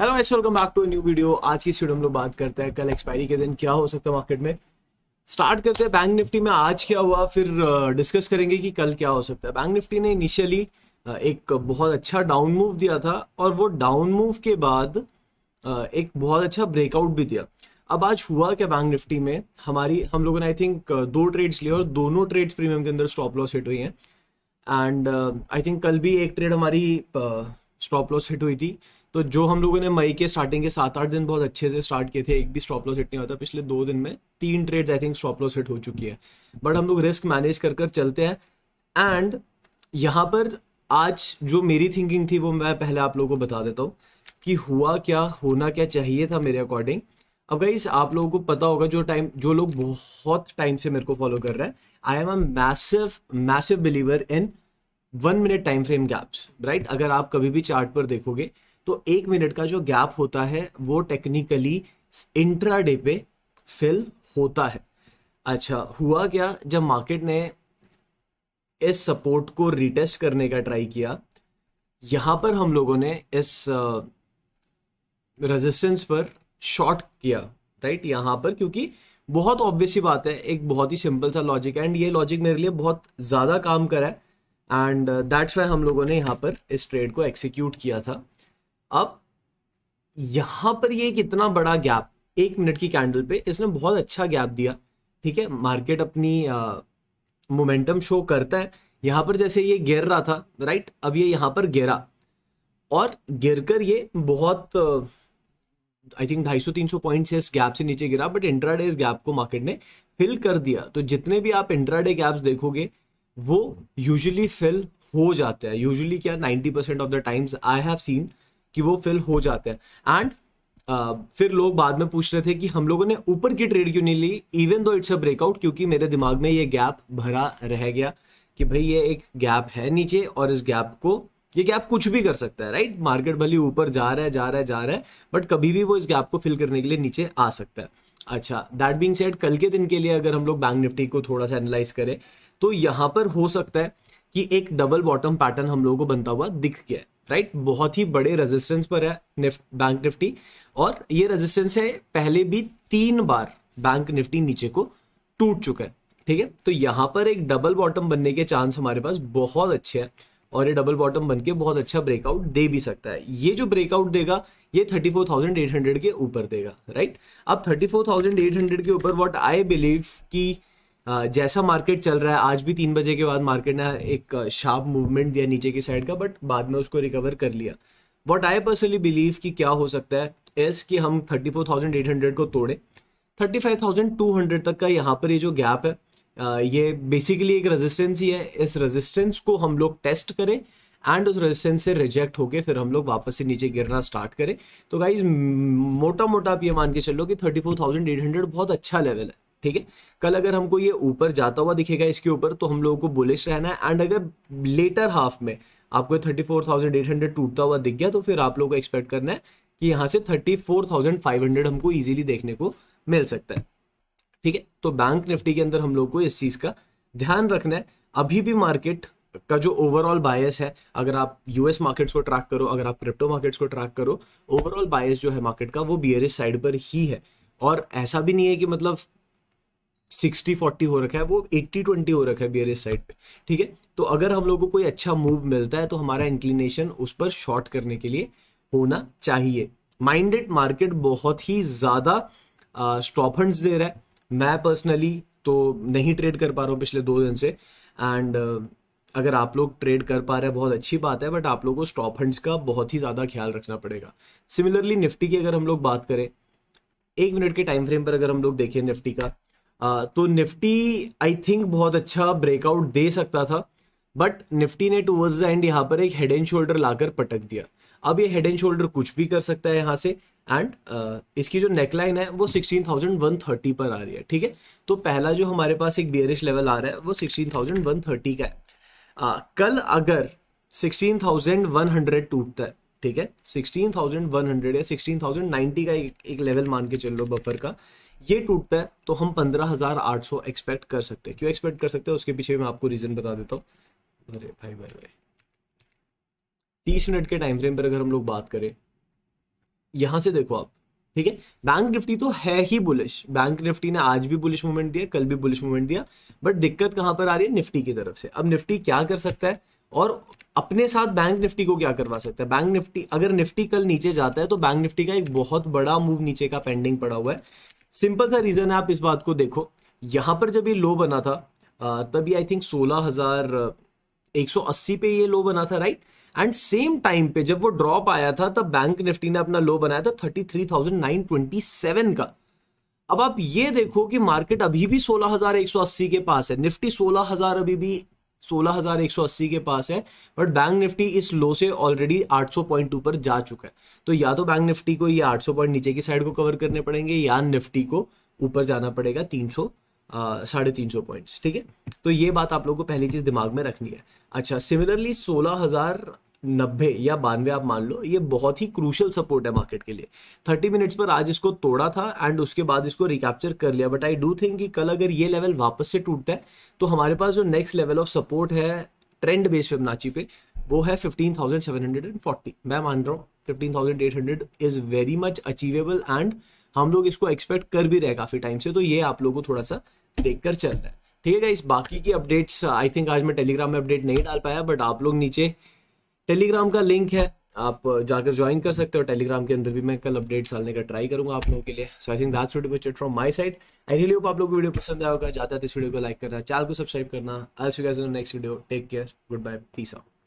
hello guys welcome back to new video आज की video हम लोग बात करते हैं कल एक्सपायरी के दिन क्या हो सकता है मार्केट में स्टार्ट करते हैं बैंक निफ्टी में आज क्या हुआ फिर डिस्कस करेंगे कि कल क्या हो सकता है बैंक निफ्टी ने इनिशियली एक बहुत अच्छा डाउन मूव दिया था और वो डाउन मूव के बाद एक बहुत अच्छा ब्रेकआउट भी दिया अब आज हुआ क्या बैंक निफ्टी में हमारी हम लोगों ने आई थिंक दो ट्रेड्स लिए और दोनों ट्रेड्स प्रीमियम के अंदर स्टॉप लॉस हिट हुई हैं एंड आई थिंक कल भी एक ट्रेड हमारी स्टॉप लॉस हिट हुई थी तो जो हम लोगों ने मई के स्टार्टिंग के सात आठ दिन बहुत अच्छे से स्टार्ट किए थे एक भी स्टॉप लॉस हिट नहीं होता पिछले दो दिन में तीन trade I think stop loss hit हो चुकी है बट हम लोग रिस्क मैनेज कर कर चलते हैं एंड यहाँ पर आज जो मेरी थिंकिंग थी वो मैं पहले आप लोगों को बता देता हूँ कि हुआ क्या होना क्या चाहिए था मेरे अकॉर्डिंग अब गाइस आप लोगों को पता होगा जो टाइम जो लोग बहुत टाइम से मेरे को फॉलो कर रहे हैं I am a massive massive believer in one minute time frame gaps right अगर आप कभी भी चार्ट पर देखोगे तो एक मिनट का जो गैप होता है वो टेक्निकली इंट्रा डे पे फिल होता है अच्छा हुआ क्या जब मार्केट ने इस सपोर्ट को रिटेस्ट करने का ट्राई किया यहां पर हम लोगों ने इस रेजिस्टेंस पर शॉर्ट किया राइट यहां पर क्योंकि बहुत ऑब्वियस ही बात है एक बहुत ही सिंपल सा लॉजिक एंड ये लॉजिक मेरे लिए बहुत ज़्यादा काम करा है एंड दैट्स वाई हम लोगों ने यहाँ पर इस ट्रेड को एक्सिक्यूट किया था अब यहां पर ये कितना बड़ा गैप एक मिनट की कैंडल पे इसने बहुत अच्छा गैप दिया ठीक है मार्केट अपनी मोमेंटम शो करता है यहां पर जैसे ये गिर रहा था राइट अब ये यहां पर गिरा और गिरकर ये बहुत आई थिंक ढाई सौ तीन सौ पॉइंट से इस गैप से नीचे गिरा बट इंट्राडे इस गैप को मार्केट ने फिल कर दिया तो जितने भी आप इंट्राडे गैप्स देखोगे वो यूजुअली फिल हो जाते हैं यूजुअली क्या ninety percent of the times I have seen कि वो फिल हो जाते हैं एंड Uh, फिर लोग बाद में पूछ रहे थे कि हम लोगों ने ऊपर की ट्रेड क्यों नहीं ली even though it's a breakout क्योंकि मेरे दिमाग में ये गैप भरा रह गया कि भाई ये एक गैप है नीचे और इस गैप को ये गैप कुछ भी कर सकता है राइट मार्केट भले ऊपर जा रहा है जा रहा है जा रहा है बट कभी भी वो इस गैप को फिल करने के लिए नीचे आ सकता है अच्छा दैट बींग सेट कल के दिन के लिए अगर हम लोग बैंक निफ्टी को थोड़ा सा एनालाइज करें तो यहाँ पर हो सकता है कि एक डबल बॉटम पैटर्न हम लोगों को बनता हुआ दिख गया है राइट बहुत ही बड़े रेजिस्टेंस पर है निफ्ट बैंक निफ्टी और ये रेजिस्टेंस है पहले भी तीन बार बैंक निफ्टी नीचे को टूट चुका है ठीक है तो यहां पर एक डबल बॉटम बनने के चांस हमारे पास बहुत अच्छे हैं और ये डबल बॉटम बन के बहुत अच्छा ब्रेकआउट दे भी सकता है ये जो ब्रेकआउट देगा ये 34,800 के ऊपर देगा राइट अब 34,800 के ऊपर व्हाट आई बिलीव की जैसा मार्केट चल रहा है आज भी तीन बजे के बाद मार्केट ने एक शार्प मूवमेंट दिया नीचे की साइड का बट बाद में उसको रिकवर कर लिया वॉट आई पर्सनली बिलीव कि क्या हो सकता है एस कि हम हंड्रेड को तोड़े thirty five thousand two hundred तक का यहाँ पर ये जो गैप है ये बेसिकली एक रेजिस्टेंस ही है इस रेजिस्टेंस को हम लोग टेस्ट करें एंड उस रेजिस्टेंस से रिजेक्ट होके फिर हम लोग वापस से नीचे गिरना स्टार्ट करें तो गाइज मोटा मोटा आप ये मान के चलो कि thirty four thousand eight hundred बहुत अच्छा लेवल है ठीक है कल अगर हमको ये ऊपर जाता हुआ दिखेगा इसके ऊपर तो हम लोगों को बुलिश रहना है एंड अगर लेटर हाफ में आपको thirty four thousand eight hundred टूटता हुआ दिख गया तो फिर आप लोगों को एक्सपेक्ट करना है कि यहाँ से thirty four thousand five hundred हमको ईजिली देखने को मिल सकता है ठीक है तो बैंक निफ्टी के अंदर हम लोग को इस चीज़ का ध्यान रखना है अभी भी मार्केट का जो ओवरऑल बायस है अगर आप यूएस मार्केट्स को ट्रैक करो अगर आप क्रिप्टो मार्केट्स को ट्रैक करो ओवरऑल बायस जो है मार्केट का वो बियरिश साइड पर ही है और ऐसा भी नहीं है कि मतलब सिक्सटी फोर्टी हो रखा है वो एट्टी ट्वेंटी हो रखा है बियर इस साइड पे ठीक है तो अगर हम लोग को कोई अच्छा मूव मिलता है तो हमारा इंक्लिनेशन उस पर शॉर्ट करने के लिए होना चाहिए माइंडेड मार्केट बहुत ही ज़्यादा स्टॉप हंड्स दे रहा है मैं पर्सनली तो नहीं ट्रेड कर पा रहा हूँ पिछले दो दिन से एंड uh, अगर आप लोग ट्रेड कर पा रहे हैं बहुत अच्छी बात है बट आप लोगों को स्टॉप हंड्स का बहुत ही ज़्यादा ख्याल रखना पड़ेगा सिमिलरली निफ्टी की अगर हम लोग बात करें एक मिनट के टाइम फ्रेम पर अगर हम लोग देखें निफ्टी का तो निफ्टी आई थिंक बहुत अच्छा ब्रेकआउट दे सकता था बट निफ्टी ने टूवर्ड्स द एंड यहाँ पर एक हेड एंड शोल्डर लाकर पटक दिया अब ये हेड एंड शोल्डर कुछ भी कर सकता है यहाँ से एंड uh, इसकी जो नेकलाइन है वो सिक्सटीन थाउजेंड वन थर्टी पर आ रही है ठीक है तो पहला जो हमारे पास एक बियरिश लेवल आ रहा है वो सिक्सटीन थाउजेंड वन थर्टी का है uh, कल अगर सिक्सटीन थाउजेंड वन हंड्रेड टूटता है ठीक है सिक्सटीन थाउजेंड वन हंड्रेड या सिक्सटीन थाउजेंड नाइन्टी का एक, एक लेवल मान के चल लो बफर का ये टूटता है तो हम पंद्रह हजार आठ सौ एक्सपेक्ट कर सकते हैं क्यों एक्सपेक्ट कर सकते हैं उसके पीछे मैं आपको रीजन बता देता हूँ अरे भाई भाई भाई तीस मिनट के टाइम फ्रेम पर अगर हम लोग बात करें यहां से देखो आप ठीक है बैंक निफ्टी तो है ही बुलिश बैंक निफ्टी ने आज भी बुलिश मूवमेंट दिया कल भी बुलिश मूवमेंट दिया बट दिक्कत कहां पर आ रही है निफ्टी की तरफ से अब निफ्टी क्या कर सकता है और अपने साथ बैंक निफ्टी को क्या करवा सकता है बैंक निफ्टी अगर निफ्टी कल नीचे जाता है तो बैंक निफ्टी का एक बहुत बड़ा मूव नीचे का पेंडिंग पड़ा हुआ है सिंपल सा रीज़न है आप इस बात को देखो यहां पर जब ये लो बना था तभी आई थिंक सोलह हज़ार एक सौ अस्सी पे ये लो बना था राइट एंड सेम टाइम पे जब वो ड्रॉप आया था तब बैंक निफ्टी ने अपना लो बनाया था thirty three thousand nine twenty seven का अब आप ये देखो कि मार्केट अभी भी सोलह हजार एक सौ अस्सी के पास है निफ्टी सोलह हजार अभी भी 16,180 के पास है बट बैंक निफ्टी इस लो से ऑलरेडी 800 पॉइंट ऊपर जा चुका है तो या तो बैंक निफ्टी को ये 800 पॉइंट नीचे की साइड को कवर करने पड़ेंगे या निफ्टी को ऊपर जाना पड़ेगा 300 साढ़े तीन सौ पॉइंट्स ठीक है तो ये बात आप लोग को पहली चीज़ दिमाग में रखनी है अच्छा सिमिलरली सोलह हज़ार नब्बे या बानवे आप मान लो ये बहुत ही क्रूशल सपोर्ट है मार्केट के लिए थर्टी मिनट्स पर आज इसको तोड़ा था एंड उसके बाद इसको रिकैप्चर कर लिया बट आई डू थिंक कि कल अगर ये लेवल वापस से टूटता है तो हमारे पास जो नेक्स्ट लेवल ऑफ सपोर्ट है ट्रेंड बेस फिबनाची पे वो है fifteen thousand seven hundred and forty मैं मान रहा हूँ fifteen thousand eight hundred is very much achievable and हम लोग इसको एक्सपेक्ट कर भी रहे काफ़ी टाइम से तो ये आप लोग को थोड़ा सा देख कर चल रहा है ठीक है इस बाकी की अपडेट्स आई थिंक आज मैं टेलीग्राम में अपडेट नहीं डाल पाया बट आप लोग नीचे टेलीग्राम का लिंक है आप जाकर ज्वाइन कर सकते हो टेलीग्राम के अंदर भी मैं कल अपडेट्स डालने का ट्राई करूंगा आप लोगों के लिए so I think that's video बच from my side I really hope आप लोग को वीडियो पसंद आया होगा ज्यादा तो इस वीडियो को लाइक करना चैनल को सब्सक्राइब करना I see next video take care good bye peace out